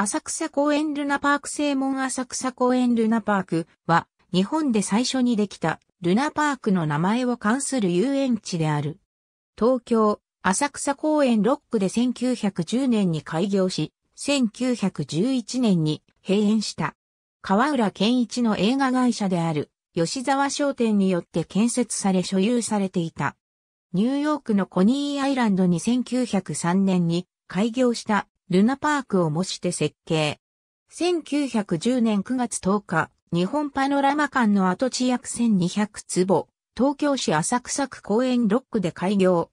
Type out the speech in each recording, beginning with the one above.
浅草公園ルナパーク正門浅草公園ルナパークは日本で最初にできたルナパークの名前を冠する遊園地である。東京、浅草公園ロックで1910年に開業し、1911年に閉園した。河浦健一の映画会社である吉沢商店によって建設され所有されていた。ニューヨークのコニーアイランドに1903年に開業したルナパークを模して設計。1910年9月10日、日本パノラマ館の跡地約1200坪、東京市浅草区公園ロックで開業。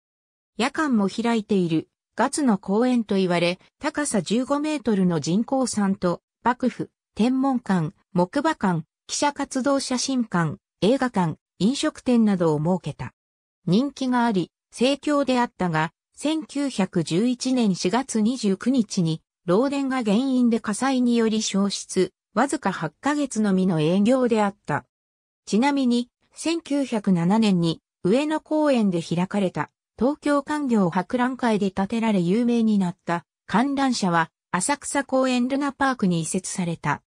夜間も開いている、ガツの公園と言われ、高さ15メートルの人工山と、幕府、天文館、木馬館、記者活動写真館、映画館、飲食店などを設けた。人気があり、盛況であったが、1911年4月29日に、漏電が原因で火災により消失、わずか8ヶ月のみの営業であった。ちなみに、1907年に上野公園で開かれた東京官業博覧会で建てられ有名になった観覧車は浅草公園ルナパークに移設された。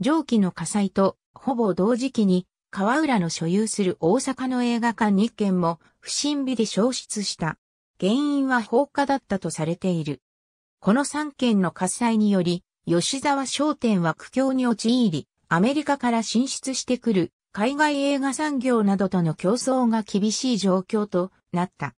上記の火災とほぼ同時期に川浦の所有する大阪の映画館日軒も不審火で消失した。原因は放火だったとされている。この3件の火災により、吉沢商店は苦境に陥り、アメリカから進出してくる海外映画産業などとの競争が厳しい状況となった。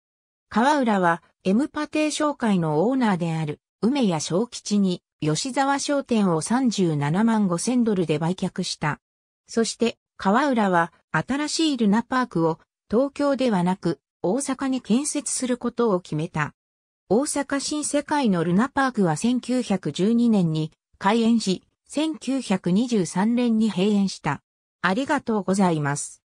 川浦は、エムパテー商会のオーナーである、梅谷小吉に、吉沢商店を37万5千ドルで売却した。そして、川浦は、新しいルナパークを、東京ではなく、大阪に建設することを決めた。大阪新世界のルナパークは1912年に開園し、1923年に閉園した。ありがとうございます。